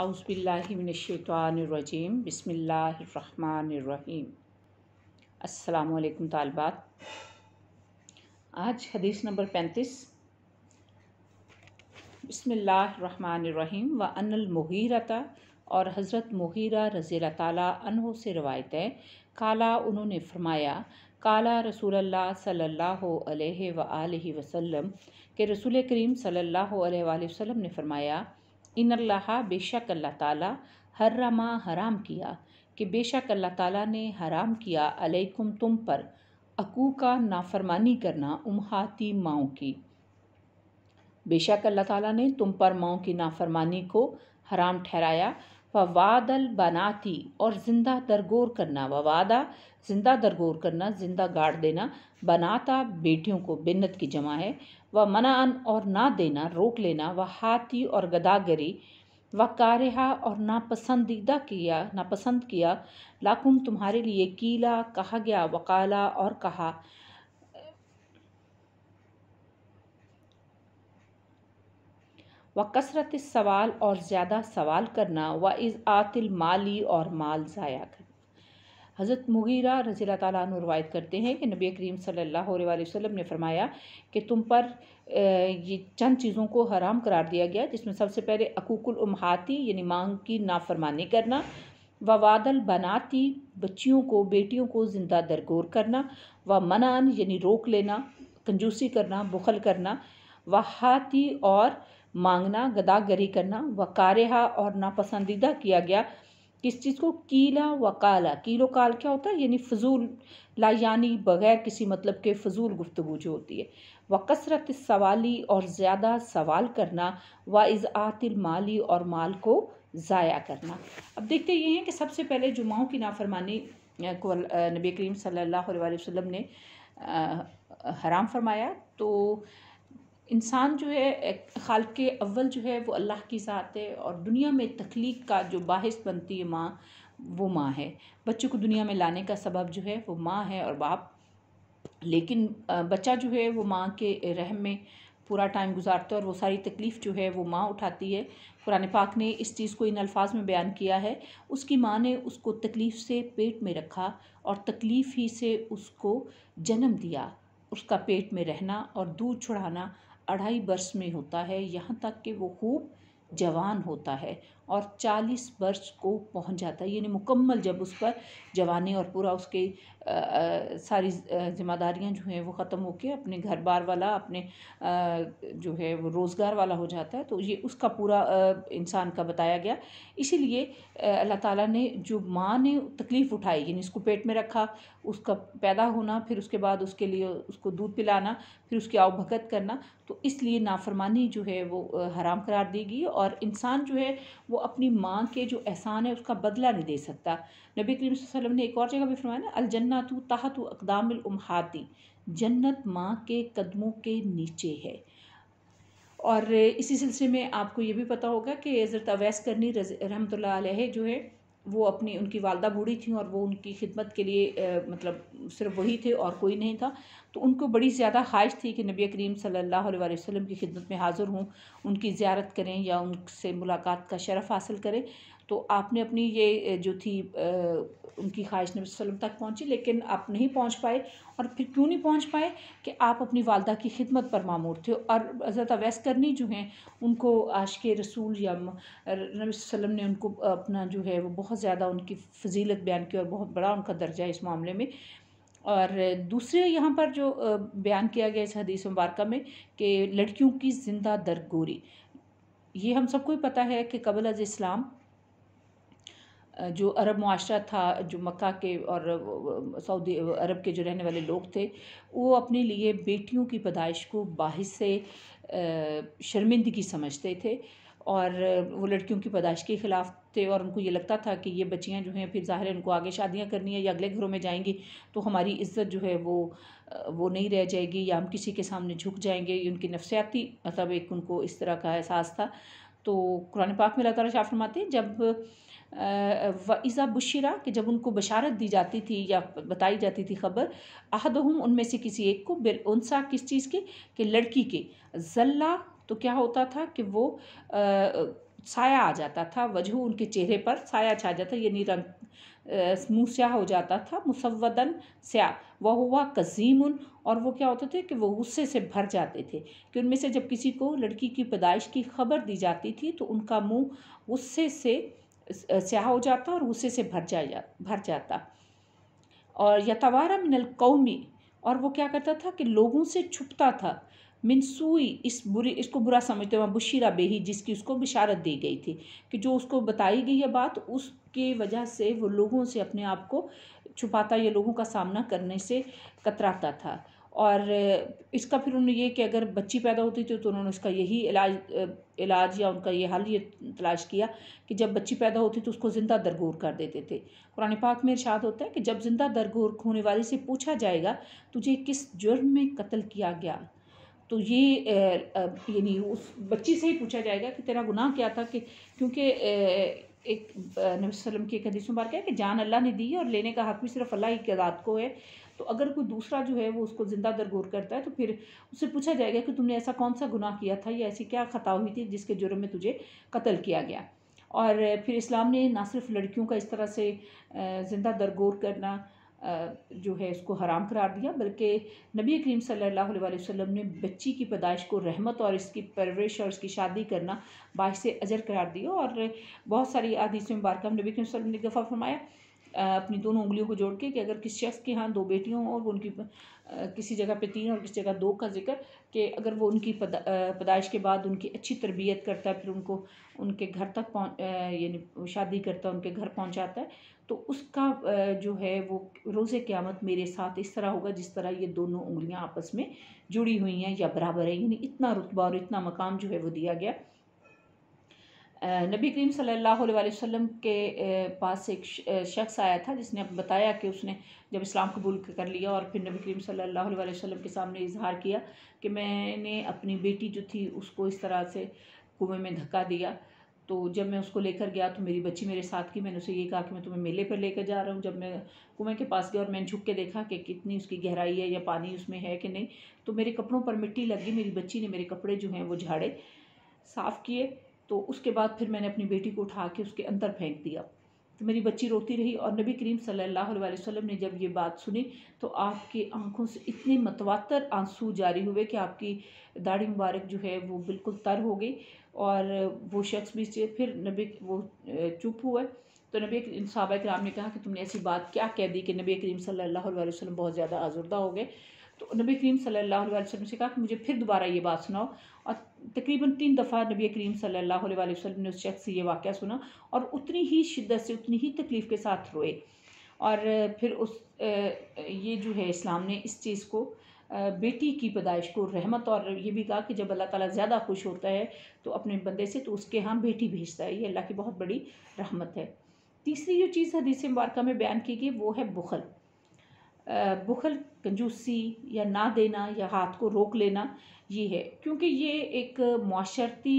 आउज़बिल्लिमिनशैतरजीम बसमीम अल्लाम तालबात आज हदीस नंबर पैंतीस बसमीम व अनलमहिरता और हज़रत मुहिरा रज़ी तन से रवायत है काला उन्होंने फरमाया काला रसूल सल्ला अलैहि व के रसूल करीम सल्ला वसम ने फरमाया इन अल्लाह बेशक अल्लाह ताला हर्रमा हराम किया कि बेशक अल्लाह ताला ने हराम किया अलैकुम तुम पर अकू का नाफरमानी करना उमहाती माओ की बेशक अल्लाह ताला ने तुम पर माओ की नाफरमानी को हराम ठहराया वादल बनाती और ज़िंदा दरगोर करना वादा ज़िंदा दरगोर करना ज़िंदा गाड़ देना बनाता बेटियों को बिन्नत की जमा है व मना और ना देना रोक लेना व हाथी और गदागरी व कारहा और नापसंदीदा किया नापसंद किया लाकुम तुम्हारे लिए कीला कहा गया वकाला और कहा व कसरत सवाल और ज़्यादा सवाल करना व इज़ आतिल माली और माल ज़ाया करना हज़रत मुगीरा रज़ी ताली रवायत करते हैं कि नबी करीम सल्ला वसम ने फरमाया कि तुम पर ये चंद चीज़ों को हराम करार दिया गया जिसमें सबसे पहले अकूकुल उमहाती यानी मांग की नाफरमानी करना व वादल बनाती बच्चियों को बेटियों को ज़िंदा दरगोर करना व मनान यानी रोक लेना कंजूसी करना बुखल करना व हाथी और मांगना गदागरी करना व कारहा और नापसंदीदा किया गया किस चीज़ को कीला व काला कीलो काल क्या होता है यानी फजूल ला यानी बग़ैर किसी मतलब के फजूल गुफ्तु जो होती है व कसरत सवाली और ज़्यादा सवाल करना व इज़ातिल माली और माल को ज़ाया करना अब देखते ये हैं कि सबसे पहले जुमाओं की नाफरमानी को नबी करीम सल्ला वसम ने हराम फरमाया तो इंसान जो है खाल के अव्वल जो है वो अल्लाह की ज़ात है और दुनिया में तख्लीक का जो बाहिस बनती है माँ वो माँ है बच्चों को दुनिया में लाने का सबब जो है वो माँ है और बाप लेकिन बच्चा जो है वो माँ के रहम में पूरा टाइम गुजारता है और वो सारी तकलीफ़ जो है वो माँ उठाती है कुरान पाक ने इस चीज़ को इन अल्फाज में बयान किया है उसकी माँ ने उसको तकलीफ़ से पेट में रखा और तकलीफ़ ही से उसको जन्म दिया उसका पेट में रहना और दूध छुड़ाना अढ़ाई वर्ष में होता है यहाँ तक कि वो खूब जवान होता है और चालीस वर्ष को पहुंच जाता है यानी मुकम्मल जब उस पर जवानी और पूरा उसके आ, सारी जिम्मेदारियां जो हैं वो ख़त्म होके अपने घर बार वाला अपने आ, जो है वो रोज़गार वाला हो जाता है तो ये उसका पूरा इंसान का बताया गया इसीलिए अल्लाह ताला ने जो माँ ने तकलीफ़ उठाई यानी उसको पेट में रखा उसका पैदा होना फिर उसके बाद उसके लिए उसको दूध पिलाना फिर उसकी आवभगत करना तो इसलिए नाफरमानी जो है वो हराम करार देगी और इंसान जो है वो वो अपनी माँ के जो एहसान है उसका बदला नहीं दे सकता नबी करीम वसल्लम ने एक और जगह भी फरमाया ना अलजन्ना तो ताहत अकदाम उमहाती जन्नत माँ के कदमों के नीचे है और इसी सिलसिले में आपको ये भी पता होगा कि हज़रत अवैस करनी रज रहमत जो है वो अपनी उनकी वालदा बूढ़ी थी और वो उनकी खिदमत के लिए आ, मतलब सिर्फ वही थे और कोई नहीं था तो उनको बड़ी ज़्यादा ख्वाहिश थी कि नबी करीम सल्लल्लाहु अलैहि वसल्लम की खिदमत में हाज़िर हूँ उनकी ज़्यारत करें या उनसे मुलाकात का शरफ़ हासिल करें तो आपने अपनी ये जो थी आ, उनकी ख्वाहिश नबी वसल्लम तक पहुंची लेकिन आप नहीं पहुंच पाए और फिर क्यों नहीं पहुंच पाए कि आप अपनी वालदा की खिदमत पर मामूर थे और हज़रत अवैस करनी जो हैं उनको आश के रसूल या नबी वसल्लम ने उनको अपना जो है वो बहुत ज़्यादा उनकी फजीलत बयान की और बहुत बड़ा उनका दर्जा है इस मामले में और दूसरे यहाँ पर जो बयान किया गया इस हदीस मुबारक में कि लड़कियों की ज़िंदा दरगोरी ये हम सबको ही पता है कि कबल अज इस्लाम जो अरब माशरा था जो मक्का के और सऊदी अरब के जो रहने वाले लोग थे वो अपने लिए बेटियों की पैदाइश को बाहिस से शर्मिंदगी समझते थे और वो लड़कियों की पैदाइश के ख़िलाफ़ थे और उनको ये लगता था कि ये बच्चियाँ जो हैं फिर ज़ाहिर है उनको आगे शादियाँ करनी है या अगले घरों में जाएंगी तो हमारी इज्जत जो है वो वो नहीं रह जाएगी या हम किसी के सामने झुक जाएंगे ये उनकी नफसियाती मतलब एक उनको इस तरह का एहसास था तो कुरान पाक में लगातार ताला शाह फरमाते हैं जब व ईज़ा बुशरा कि जब उनको बशारत दी जाती थी या बताई जाती थी खबर हम उनमें से किसी एक को उनसा किस चीज़ के कि लड़की के जल्ला तो क्या होता था कि वो आ, साया आ जाता था वजह उनके चेहरे पर साया छा जाता यानी रंग मुँह स्याह हो जाता था मुसवदन स्याह वह हुआ कजीम और वो क्या होते थे कि वो गुस्से से भर जाते थे कि उनमें से जब किसी को लड़की की पैदाइश की खबर दी जाती थी तो उनका मुँह गुस्से से स्याह हो जाता और गुस्से से भर जा भर जाता और यतावारा मिनल कौमी और वो क्या करता था कि लोगों से छुपता था मिनसूई इस बुरी इसको बुरा समझते हुए बुशीरा बेही जिसकी उसको बिशारत दी गई थी कि जो उसको बताई गई है बात उसके वजह से वो लोगों से अपने आप को छुपाता या लोगों का सामना करने से कतराता था और इसका फिर उन्होंने ये कि अगर बच्ची पैदा होती थी तो उन्होंने उसका यही इलाज इलाज या उनका ये हल ये तलाश किया कि जब बच्ची पैदा होती तो उसको ज़िंदा दरगोर कर देते थे कुरान पाक में इर्शाद होता है कि जब ज़िंदा दरगोर होने वाले से पूछा जाएगा तुझे किस जुर्म में कत्ल किया गया तो ये यानी उस बच्ची से ही पूछा जाएगा कि तेरा गुनाह क्या था कि क्योंकि एक नबी वसम की एक हदीस मुबारक है कि जान अल्लाह ने दी है और लेने का हक भी सिर्फ अल्लाह की ज़ात को है तो अगर कोई दूसरा जो है वो उसको ज़िंदा दरगोर करता है तो फिर उससे पूछा जाएगा कि तुमने ऐसा कौन सा गुनाह किया था या ऐसी क्या खता हुई थी जिसके जुर्म में तुझे कत्ल किया गया और फिर इस्लाम ने ना सिर्फ लड़कियों का इस तरह से ज़िंदा दरगोर करना जो है उसको हराम करार दिया बल्कि नबी करीम सल्लल्लाहु अलैहि वसल्लम ने बच्ची की पैदाइश को रहमत और इसकी परवरिश और इसकी शादी करना बाहिश से अजर करार दिया और बहुत सारी आदीस मुबारक नबी करीम वसल्लम ने गफ़ा फरमाया अपनी दोनों उंगलियों को जोड़ के कि अगर किस शख्स के यहाँ दो बेटियों और उनकी किसी जगह पे तीन और किसी जगह दो का जिक्र कि अगर वो उनकी पैदाइश पदाइश के बाद उनकी अच्छी तरबियत करता है फिर उनको उनके घर तक पहुँच यानी शादी करता है उनके घर पहुँचाता है तो उसका जो है वो रोज़े क़्यामत मेरे साथ इस तरह होगा जिस तरह ये दोनों उंगलियाँ आपस में जुड़ी हुई हैं या बराबर है यानी इतना रुतबा और इतना मकाम जो है वो दिया गया नबी करीम सल्लल्लाहु अलैहि वसल्लम के पास एक शख्स आया था जिसने बताया कि उसने जब इस्लाम कबूल कर लिया और फिर नबी करीम सल्लल्लाहु अलैहि वसल्लम के सामने इजहार किया कि मैंने अपनी बेटी जो थी उसको इस तरह से कुएं में धक्का दिया तो जब मैं उसको लेकर गया तो मेरी बच्ची मेरे साथ की मैंने उसे ये कहा कि मैं तुम्हें मेले पर लेकर जा रहा हूँ जब मैं कुएं के पास गया और मैंने झुक के देखा कि कितनी उसकी गहराई है या पानी उसमें है कि नहीं तो मेरे कपड़ों पर मिट्टी लग गई मेरी बच्ची ने मेरे कपड़े जो हैं वो झाड़े साफ़ किए तो उसके बाद फिर मैंने अपनी बेटी को उठा के उसके अंदर फेंक दिया तो मेरी बच्ची रोती रही और नबी करीम सल्लल्लाहु अलैहि वसल्लम ने जब ये बात सुनी तो आपकी आंखों से इतने मतवातर आंसू जारी हुए कि आपकी दाढ़ी मुबारक जो है वो बिल्कुल तर हो गई और वो शख्स भी से फिर नबी वो चुप हुआ तो नबी साहबा कराम ने कहा कि तुमने ऐसी बात क्या कह दी कि नबी करीम सल्लल्लाहु अलैहि वसल्लम बहुत ज़्यादा आजुर्दा हो गए तो नबी करीम सल्लल्लाहु अलैहि वसल्लम से कहा कि मुझे फिर दोबारा ये बात सुनाओ और तकरीबन तीन दफ़ा नबी करीम सल्लल्लाहु अलैहि वसल्लम ने उस शख्स से ये वाक़ सुना और उतनी ही शिद्दत से उतनी ही तकलीफ़ के साथ रोए और फिर उस ये जो है इस्लाम ने इस चीज़ को बेटी की पैदाइश को रहमत और ये भी कहा कि जब अल्लाह ताला ज़्यादा खुश होता है तो अपने बंदे से तो उसके यहाँ बेटी भेजता है ये अल्लाह की बहुत बड़ी रहमत है तीसरी जो चीज़ हदीस मुबारक में बयान की गई वो है बुखल बुखल कंजूसी या ना देना या हाथ को रोक लेना ये है क्योंकि ये एक माशरती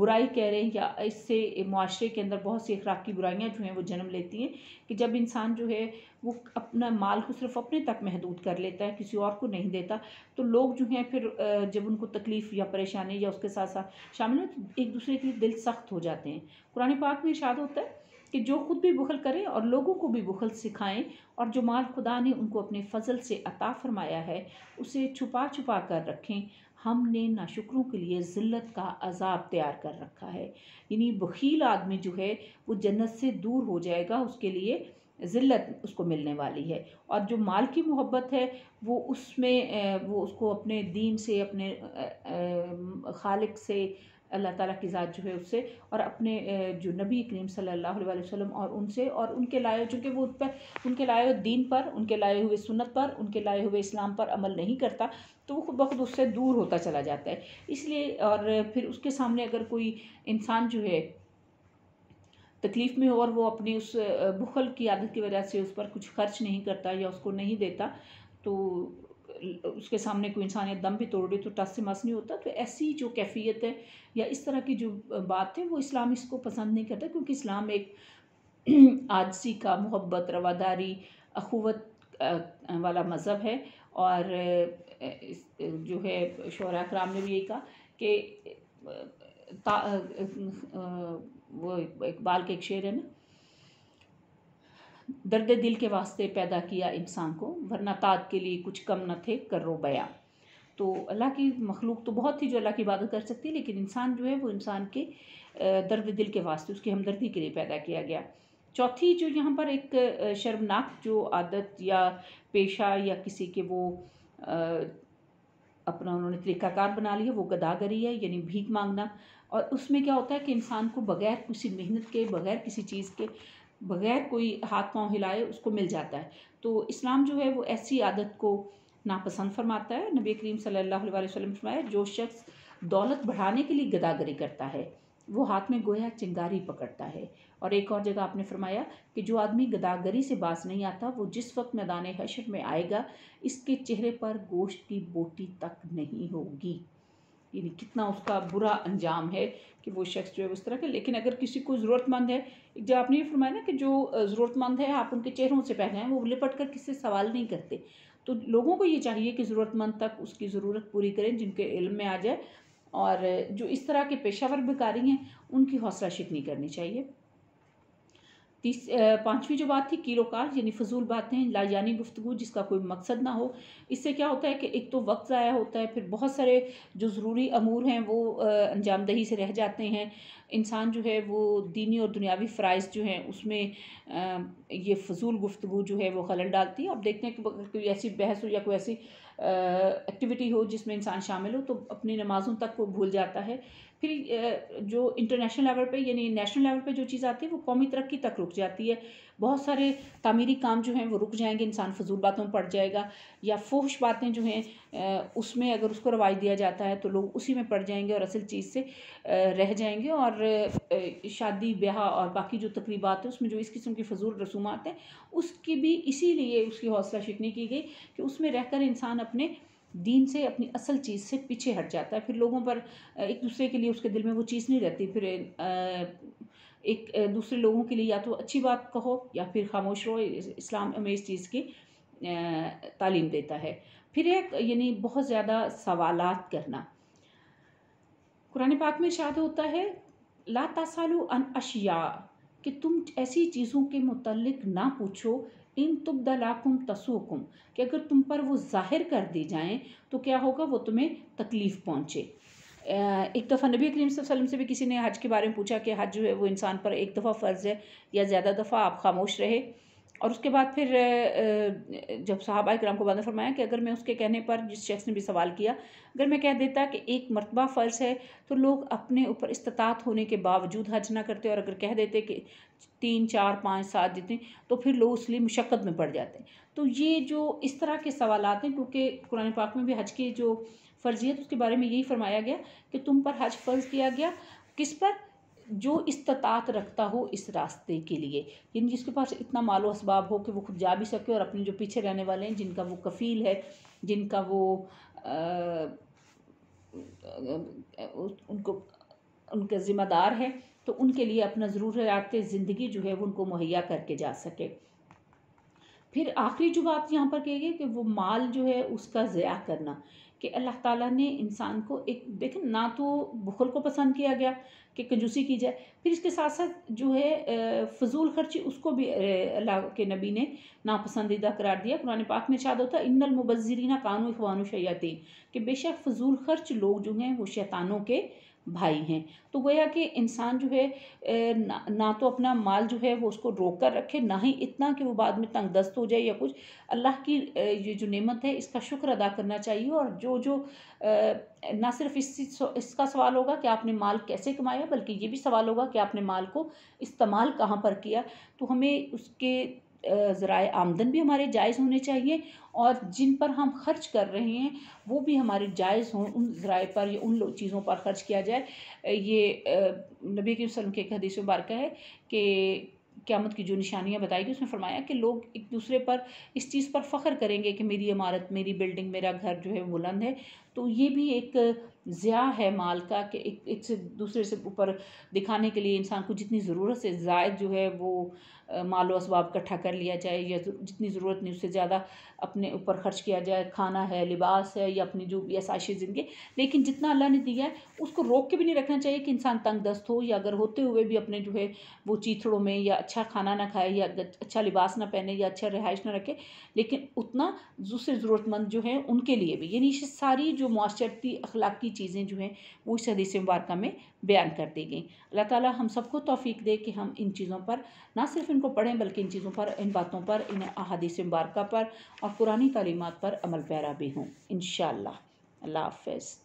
बुराई कह रहे हैं या इससे माशरे के अंदर बहुत सी की बुराइयाँ जो हैं वो जन्म लेती हैं कि जब इंसान जो है वो अपना माल को सिर्फ अपने तक महदूद कर लेता है किसी और को नहीं देता तो लोग जो हैं फिर जब उनको तकलीफ़ या परेशानी या उसके साथ साथ शामिल हो तो एक दूसरे के लिए दिल सख्त हो जाते हैं कुरान पाक में इर्शाद होता है कि जो खुद भी बुखल करें और लोगों को भी बुखल सिखाएं और जो माल खुदा ने उनको अपने फजल से अता फरमाया है उसे छुपा छुपा कर रखें हमने नाशुक्रों के लिए ज़िल्लत का अजाब तैयार कर रखा है यानी बखील आदमी जो है वो जन्नत से दूर हो जाएगा उसके लिए ज़िल्लत उसको मिलने वाली है और जो माल की मोहब्बत है वो उसमें वो उसको अपने दीन से अपने खालिक से अल्लाह ताला की ज़ात जो है उससे और अपने जो नबी करीम सल्लल्लाहु अलैहि वसल्लम और उनसे और उनके लाए चूँकि वो उन पर उनके लाए हुए दीन पर उनके लाए हुए सुन्नत पर उनके लाए हुए इस्लाम पर अमल नहीं करता तो वो खुद बखुद उससे दूर होता चला जाता है इसलिए और फिर उसके सामने अगर कोई इंसान जो है तकलीफ़ में हो और वो अपनी उस बुखल की आदत की वजह से उस पर कुछ खर्च नहीं करता या उसको नहीं देता तो उसके सामने कोई इंसान या दम भी तोड़ रही तो टस से मस नहीं होता तो ऐसी जो कैफियत है या इस तरह की जो बात है वो इस्लाम इसको पसंद नहीं करता क्योंकि इस्लाम एक आजसी का मोहब्बत रवादारी अख़ुवत वाला मज़हब है और जो है शरा कराम ने भी यही कहा कि वो इकबाल के एक शेर है ना दर्द दिल के वास्ते पैदा किया इंसान को वरना तात के लिए कुछ कम न थे करो बया तो अल्लाह की मखलूक तो बहुत थी जो अल्लाह की इबादत कर सकती है लेकिन इंसान जो है वो इंसान के दर्द दिल के वास्ते उसकी हमदर्दी के लिए पैदा किया गया चौथी जो यहाँ पर एक शर्मनाक जो आदत या पेशा या किसी के वो अपना उन्होंने तरीकाकार बना लिया वो गदागरी है यानी भीख मांगना और उसमें क्या होता है कि इंसान को बगैर किसी मेहनत के बगैर किसी चीज़ के बग़ैर कोई हाथ पाँव हिलाए उसको मिल जाता है तो इस्लाम जो है वो ऐसी आदत को नापसंद फरमाता है नबी करीम सल्लल्लाहु अलैहि वसल्लम फरमाया जो शख्स दौलत बढ़ाने के लिए गदागरी करता है वो हाथ में गोया चिंगारी पकड़ता है और एक और जगह आपने फरमाया कि जो आदमी गदागरी से बाज नहीं आता वो जिस वक्त मैदान हशर में आएगा इसके चेहरे पर गोश्त की बोटी तक नहीं होगी यानी कितना उसका बुरा अंजाम है कि वो शख्स जो है उस तरह का लेकिन अगर किसी को ज़रूरतमंद है जब आपने ये फरमाया ना कि जो ज़रूरतमंद है आप उनके चेहरों से हैं वो लिपट कर किससे सवाल नहीं करते तो लोगों को ये चाहिए कि ज़रूरतमंद तक उसकी ज़रूरत पूरी करें जिनके इल्म में आ जाए और जो इस तरह के पेशावर बेकारी हैं उनकी हौसला शिकनी करनी चाहिए तीस पाँचवीं जो बात थी कीलोकार यानी फजूल बातें लाजानी गुफ्तु जिसका कोई मकसद ना हो इससे क्या होता है कि एक तो वक्त ज़ाया होता है फिर बहुत सारे जो ज़रूरी अमूर हैं वो अंजामदही से रह जाते हैं इंसान जो है वो दीनी और दुनियावी फ़राइज़ जो हैं उसमें ये फजूल गुफ्तु जो है वो खलल डालती है अब देखते हैं कि कोई ऐसी बहस हो या कोई ऐसी एक्टिविटी हो जिसमें इंसान शामिल हो तो अपनी नमाज़ों तक को भूल जाता है फिर जो इंटरनेशनल लेवल पे यानी नेशनल लेवल पे जो चीज़ आती है वो कौमी तरक्की तक रुक जाती है बहुत सारे तामीरी काम जो हैं वो रुक जाएंगे इंसान फजूल बातों में पड़ जाएगा या फोश बातें जो हैं उसमें अगर उसको रवाज दिया जाता है तो लोग उसी में पड़ जाएंगे और असल चीज़ से रह जाएंगे और शादी ब्याह और बाकी जो तकरीबा है उसमें जो इस किस्म की फजूल रसूमात हैं उसकी भी इसीलिए उसकी हौसला शिकनी की गई कि उसमें रहकर इंसान अपने दीन से अपनी असल चीज़ से पीछे हट जाता है फिर लोगों पर एक दूसरे के लिए उसके दिल में वो चीज़ नहीं रहती फिर एक दूसरे लोगों के लिए या तो अच्छी बात कहो या फिर खामोश रहो इस्लाम हमें इस चीज़ की तालीम देता है फिर एक यानी बहुत ज़्यादा सवाल करना कुरान पाक में शायद होता है ला तसालु अन अशिया कि तुम ऐसी चीज़ों के मुतलक ना पूछो इन तुबदलाकुम तसुकुम कि अगर तुम पर वो ज़ाहिर कर दी जाएँ तो क्या होगा वो तुम्हें तकलीफ़ पहुँचे एक दफ़ा नबी करीम वसल्लम से भी किसी ने हज के बारे में पूछा कि हज जो है वो इंसान पर एक दफ़ा फ़र्ज़ है या ज़्यादा दफ़ा आप खामोश रहे और उसके बाद फिर जब साहबा कराम को बाद फरमाया कि अगर मैं उसके कहने पर जिस शख्स ने भी सवाल किया अगर मैं कह देता कि एक मरतबा फ़र्ज़ है तो लोग अपने ऊपर इस्तात होने के बावजूद हज ना करते और अगर कह देते कि तीन चार पाँच सात जितने तो फिर लोग इसलिए मुशक्क़त में पड़ जाते तो ये जो इस तरह के सवाल हैं क्योंकि कुरान पाक में भी हज के जो फ़र्जियत उसके बारे में यही फरमाया गया कि तुम पर हज फ़र्ज़ किया गया किस पर जो इस्तात रखता हो इस रास्ते के लिए यानी जिसके पास इतना मालो इसबाब हो कि वो खुद जा भी सके और अपने जो पीछे रहने वाले हैं जिनका वो कफ़ील है जिनका वो आ, उनको उनका ज़िम्मेदार है तो उनके लिए अपना ज़रूरियात ज़िंदगी जो है वो उनको मुहैया करके जा सके फिर आखिरी जो बात यहाँ पर कही गई कि वो माल जो है उसका ज़या करना कि अल्लाह ताला ने इंसान को एक देखें ना तो बुखल को पसंद किया गया कि कंजूसी की जाए फिर इसके साथ साथ जो है फजूल खर्ची उसको भी अल्लाह के नबी ने नापसंदीदा करार दिया कुरान पाक में शाद होता इन इन्नल मुबजरीना कानू इखवान शैतिन कि बेशक फजूल खर्च लोग जो हैं वो शैतानों के भाई हैं तो गोया कि इंसान जो है ना, ना तो अपना माल जो है वो उसको रोक कर रखे ना ही इतना कि वो बाद में तंग दस्त हो जाए या कुछ अल्लाह की ये जो नेमत है इसका शुक्र अदा करना चाहिए और जो जो ना सिर्फ इस इसका सवाल होगा कि आपने माल कैसे कमाया बल्कि ये भी सवाल होगा कि आपने माल को इस्तेमाल कहाँ पर किया तो हमें उसके ज़राए आमदन भी हमारे जायज़ होने चाहिए और जिन पर हम खर्च कर रहे हैं वो भी हमारे जायज़ हों उन ज़राए पर या उन चीज़ों पर खर्च किया जाए ये नबी के वसलम के एक हदीस मुबारक है कि क़्यामत की जो निशानियाँ बताई गई उसमें फरमाया कि लोग एक दूसरे पर इस चीज़ पर फ़ख्र करेंगे कि मेरी इमारत मेरी बिल्डिंग मेरा घर जो है बुलंद है तो ये भी एक ज़्या है माल का कि एक एक से दूसरे से ऊपर दिखाने के लिए इंसान को जितनी ज़रूरत से जायद जो है वो माल इसबाब इकट्ठा कर लिया जाए या तो जितनी ज़रूरत नहीं उससे ज़्यादा अपने ऊपर खर्च किया जाए खाना है लिबास है या अपनी जो भी आसाइशी ज़िंदगी लेकिन जितना अल्लाह ने दिया है उसको रोक के भी नहीं रखना चाहिए कि इंसान तंग दस्त हो या अगर होते हुए भी अपने जो है वो चीथड़ों में या अच्छा खाना ना खाए या अच्छा लिबास ना पहने या अच्छा रिहाइश ना रखे लेकिन उतना दूसरे ज़रूरतमंद जो है उनके लिए भी यानी सारी जो माशरती अखलाकी चीज़ें जो हैं वो इस हदीस मुबारक में बयान कर दी गई अल्लाह ताला हम सबको तोफ़ी दे कि हम इन चीज़ों पर ना सिर्फ इनको पढ़ें बल्कि इन चीज़ों पर इन बातों पर इन अदीस मुबारक पर और पुरानी तालीमत पर अमल पैरा भी हों इन अल्लाह हाफ